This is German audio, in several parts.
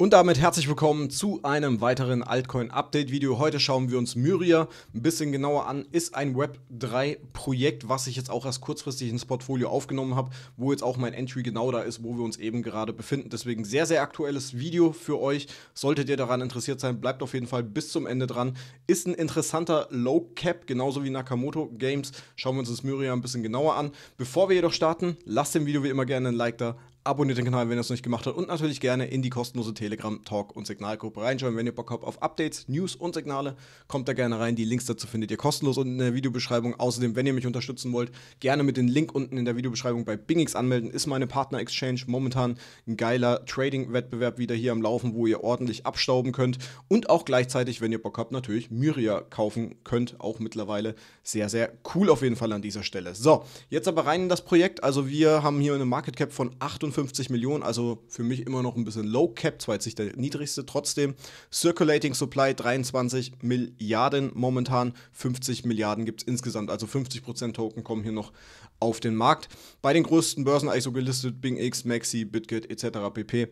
Und damit herzlich willkommen zu einem weiteren Altcoin-Update-Video. Heute schauen wir uns Myria ein bisschen genauer an. Ist ein Web3-Projekt, was ich jetzt auch erst kurzfristig ins Portfolio aufgenommen habe, wo jetzt auch mein Entry genau da ist, wo wir uns eben gerade befinden. Deswegen sehr, sehr aktuelles Video für euch. Solltet ihr daran interessiert sein, bleibt auf jeden Fall bis zum Ende dran. Ist ein interessanter Low-Cap, genauso wie Nakamoto Games. Schauen wir uns das Myria ein bisschen genauer an. Bevor wir jedoch starten, lasst dem Video wie immer gerne ein Like da abonniert den Kanal, wenn ihr es noch nicht gemacht habt und natürlich gerne in die kostenlose Telegram Talk und Signalgruppe reinschauen. Wenn ihr Bock habt auf Updates, News und Signale, kommt da gerne rein. Die Links dazu findet ihr kostenlos unten in der Videobeschreibung. Außerdem, wenn ihr mich unterstützen wollt, gerne mit dem Link unten in der Videobeschreibung bei Bingix anmelden. Ist meine Partner Exchange momentan ein geiler Trading Wettbewerb wieder hier am Laufen, wo ihr ordentlich abstauben könnt und auch gleichzeitig, wenn ihr Bock habt, natürlich Myria kaufen könnt, auch mittlerweile sehr sehr cool auf jeden Fall an dieser Stelle. So, jetzt aber rein in das Projekt. Also wir haben hier eine Market Cap von 58 55 Millionen, also für mich immer noch ein bisschen Low Cap, zwar jetzt nicht der niedrigste, trotzdem Circulating Supply 23 Milliarden momentan, 50 Milliarden gibt es insgesamt, also 50% Token kommen hier noch auf den Markt. Bei den größten Börsen, eigentlich so gelistet, Bing X, Maxi, BitGet etc. pp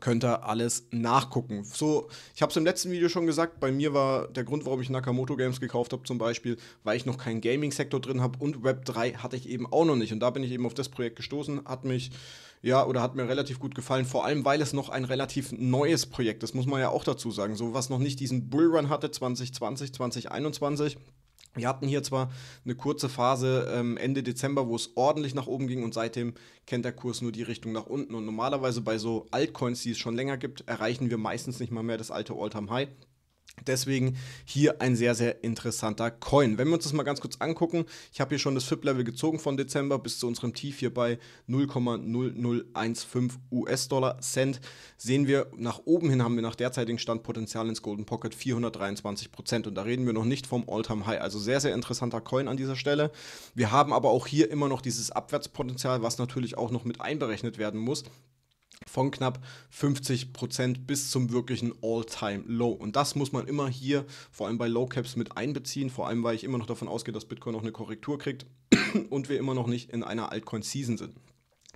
könnt ihr alles nachgucken. So, ich habe es im letzten Video schon gesagt, bei mir war der Grund, warum ich Nakamoto Games gekauft habe zum Beispiel, weil ich noch keinen Gaming-Sektor drin habe und Web 3 hatte ich eben auch noch nicht. Und da bin ich eben auf das Projekt gestoßen, hat mich, ja, oder hat mir relativ gut gefallen, vor allem, weil es noch ein relativ neues Projekt ist, muss man ja auch dazu sagen. So, was noch nicht diesen Bullrun hatte, 2020, 2021 wir hatten hier zwar eine kurze Phase ähm, Ende Dezember, wo es ordentlich nach oben ging und seitdem kennt der Kurs nur die Richtung nach unten. Und normalerweise bei so Altcoins, die es schon länger gibt, erreichen wir meistens nicht mal mehr das alte All-Time-High. Deswegen hier ein sehr, sehr interessanter Coin. Wenn wir uns das mal ganz kurz angucken, ich habe hier schon das FIP-Level gezogen von Dezember bis zu unserem Tief hier bei 0,0015 US-Dollar Cent. Sehen wir, nach oben hin haben wir nach derzeitigem Stand Potenzial ins Golden Pocket 423 Prozent. Und da reden wir noch nicht vom All-Time High. Also sehr, sehr interessanter Coin an dieser Stelle. Wir haben aber auch hier immer noch dieses Abwärtspotenzial, was natürlich auch noch mit einberechnet werden muss von knapp 50% Prozent bis zum wirklichen All-Time-Low. Und das muss man immer hier, vor allem bei Low-Caps, mit einbeziehen, vor allem weil ich immer noch davon ausgehe, dass Bitcoin noch eine Korrektur kriegt und wir immer noch nicht in einer Altcoin-Season sind.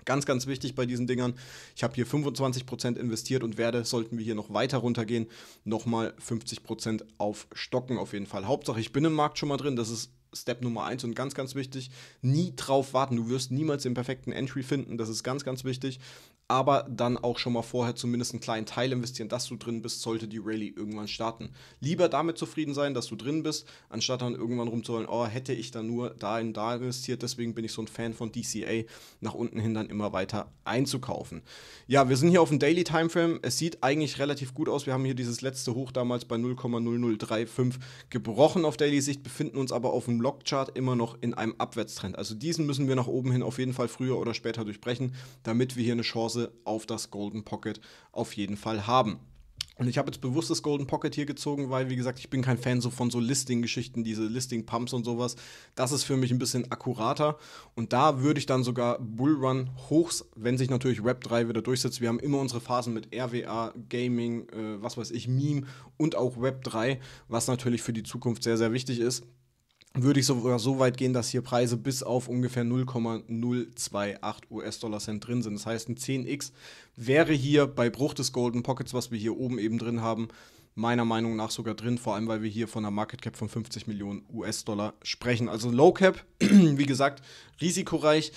Ganz, ganz wichtig bei diesen Dingern. Ich habe hier 25% investiert und werde, sollten wir hier noch weiter runtergehen, nochmal 50% aufstocken auf jeden Fall. Hauptsache, ich bin im Markt schon mal drin. Das ist Step Nummer eins und ganz, ganz wichtig. Nie drauf warten. Du wirst niemals den perfekten Entry finden. Das ist ganz, ganz wichtig. Aber dann auch schon mal vorher zumindest einen kleinen Teil investieren, dass du drin bist, sollte die Rallye irgendwann starten. Lieber damit zufrieden sein, dass du drin bist, anstatt dann irgendwann rumzuholen, oh, hätte ich dann nur da in da investiert. Deswegen bin ich so ein Fan von DCA, nach unten hin dann immer weiter einzukaufen. Ja, wir sind hier auf dem Daily Timeframe. Es sieht eigentlich relativ gut aus. Wir haben hier dieses letzte Hoch damals bei 0,0035 gebrochen auf Daily Sicht, befinden uns aber auf dem Blockchart immer noch in einem Abwärtstrend. Also diesen müssen wir nach oben hin auf jeden Fall früher oder später durchbrechen, damit wir hier eine Chance auf das Golden Pocket auf jeden Fall haben. Und ich habe jetzt bewusst das Golden Pocket hier gezogen, weil, wie gesagt, ich bin kein Fan so von so Listing-Geschichten, diese Listing-Pumps und sowas. Das ist für mich ein bisschen akkurater. Und da würde ich dann sogar Bullrun hochs, wenn sich natürlich Web 3 wieder durchsetzt. Wir haben immer unsere Phasen mit RWA, Gaming, äh, was weiß ich, Meme und auch Web 3, was natürlich für die Zukunft sehr, sehr wichtig ist würde ich sogar so weit gehen, dass hier Preise bis auf ungefähr 0,028 US-Dollar Cent drin sind. Das heißt, ein 10x wäre hier bei Bruch des Golden Pockets, was wir hier oben eben drin haben, meiner Meinung nach sogar drin, vor allem weil wir hier von einer Market Cap von 50 Millionen US-Dollar sprechen. Also Low Cap, wie gesagt, risikoreich.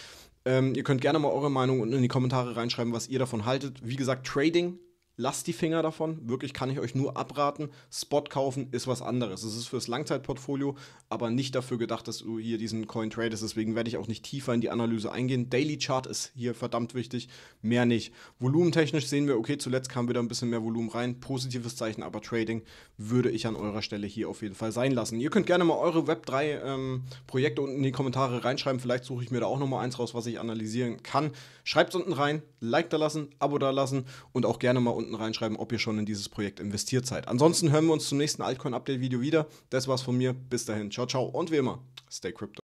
Ähm, ihr könnt gerne mal eure Meinung unten in die Kommentare reinschreiben, was ihr davon haltet. Wie gesagt, Trading Lasst die Finger davon, wirklich kann ich euch nur abraten. Spot kaufen ist was anderes. Es ist fürs Langzeitportfolio, aber nicht dafür gedacht, dass du hier diesen Coin tradest. Deswegen werde ich auch nicht tiefer in die Analyse eingehen. Daily Chart ist hier verdammt wichtig, mehr nicht. Volumentechnisch sehen wir, okay, zuletzt kam wieder ein bisschen mehr Volumen rein. Positives Zeichen, aber Trading würde ich an eurer Stelle hier auf jeden Fall sein lassen. Ihr könnt gerne mal eure Web3 ähm, Projekte unten in die Kommentare reinschreiben. Vielleicht suche ich mir da auch nochmal eins raus, was ich analysieren kann. Schreibt es unten rein, Like da lassen, Abo da lassen und auch gerne mal unten unten reinschreiben, ob ihr schon in dieses Projekt investiert seid. Ansonsten hören wir uns zum nächsten Altcoin-Update-Video wieder. Das war's von mir. Bis dahin. Ciao, ciao. Und wie immer, stay crypto.